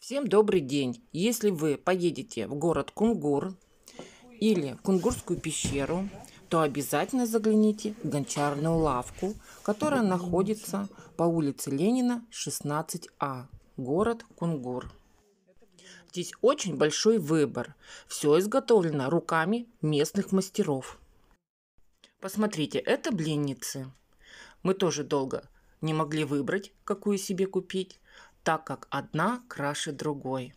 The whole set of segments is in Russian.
Всем добрый день! Если вы поедете в город Кунгур или в Кунгурскую пещеру, то обязательно загляните в гончарную лавку, которая находится по улице Ленина, 16А, город Кунгур. Здесь очень большой выбор. Все изготовлено руками местных мастеров. Посмотрите, это блинницы. Мы тоже долго не могли выбрать, какую себе купить так как одна краше другой.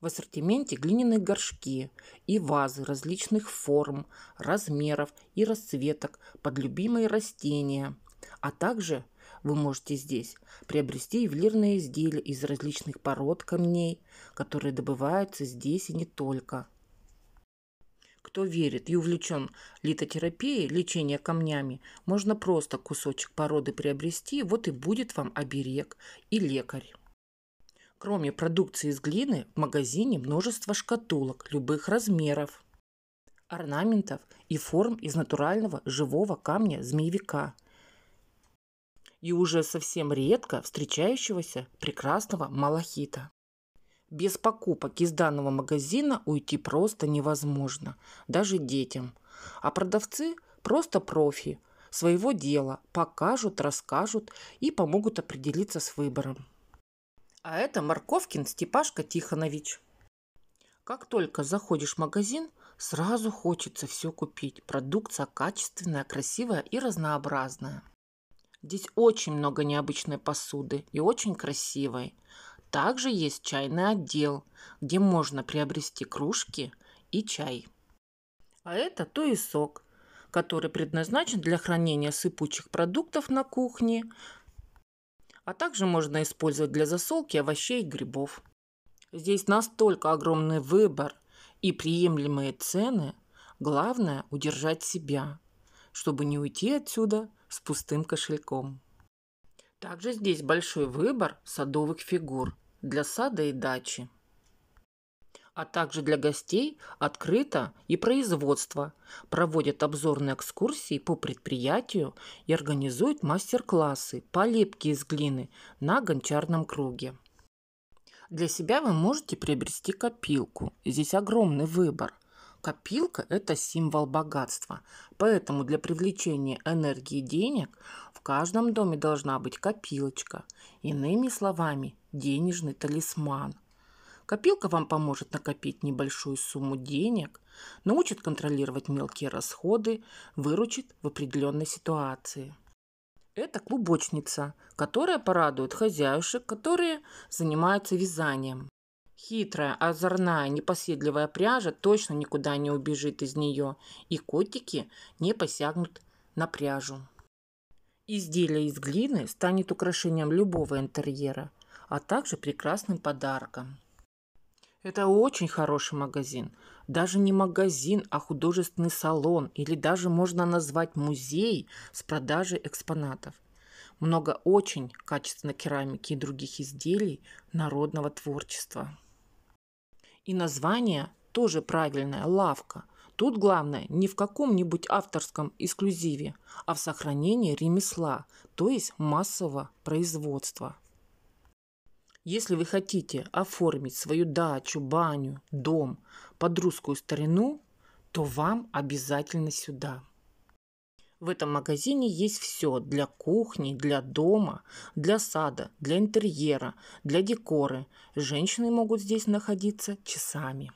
В ассортименте глиняные горшки и вазы различных форм, размеров и расцветок под любимые растения. А также вы можете здесь приобрести ювелирные изделия из различных пород камней, которые добываются здесь и не только – кто верит и увлечен литотерапией, лечение камнями, можно просто кусочек породы приобрести, вот и будет вам оберег и лекарь. Кроме продукции из глины, в магазине множество шкатулок любых размеров, орнаментов и форм из натурального живого камня змеевика и уже совсем редко встречающегося прекрасного малахита. Без покупок из данного магазина уйти просто невозможно, даже детям. А продавцы просто профи своего дела, покажут, расскажут и помогут определиться с выбором. А это Марковкин Степашка Тихонович. Как только заходишь в магазин, сразу хочется все купить. Продукция качественная, красивая и разнообразная. Здесь очень много необычной посуды и очень красивой. Также есть чайный отдел, где можно приобрести кружки и чай. А это то и сок, который предназначен для хранения сыпучих продуктов на кухне, а также можно использовать для засолки овощей и грибов. Здесь настолько огромный выбор и приемлемые цены. Главное – удержать себя, чтобы не уйти отсюда с пустым кошельком. Также здесь большой выбор садовых фигур для сада и дачи. А также для гостей открыто и производство. Проводят обзорные экскурсии по предприятию и организуют мастер-классы по лепке из глины на гончарном круге. Для себя вы можете приобрести копилку. Здесь огромный выбор. Копилка – это символ богатства, поэтому для привлечения энергии денег каждом доме должна быть копилочка. Иными словами, денежный талисман. Копилка вам поможет накопить небольшую сумму денег, научит контролировать мелкие расходы, выручит в определенной ситуации. Это клубочница, которая порадует хозяюшек, которые занимаются вязанием. Хитрая, озорная, непоседливая пряжа точно никуда не убежит из нее, и котики не посягнут на пряжу. Изделие из глины станет украшением любого интерьера, а также прекрасным подарком. Это очень хороший магазин. Даже не магазин, а художественный салон или даже можно назвать музей с продажей экспонатов. Много очень качественной керамики и других изделий народного творчества. И название тоже правильное – лавка – Тут главное не в каком-нибудь авторском эксклюзиве, а в сохранении ремесла, то есть массового производства. Если вы хотите оформить свою дачу, баню, дом под русскую старину, то вам обязательно сюда. В этом магазине есть все для кухни, для дома, для сада, для интерьера, для декоры. Женщины могут здесь находиться часами.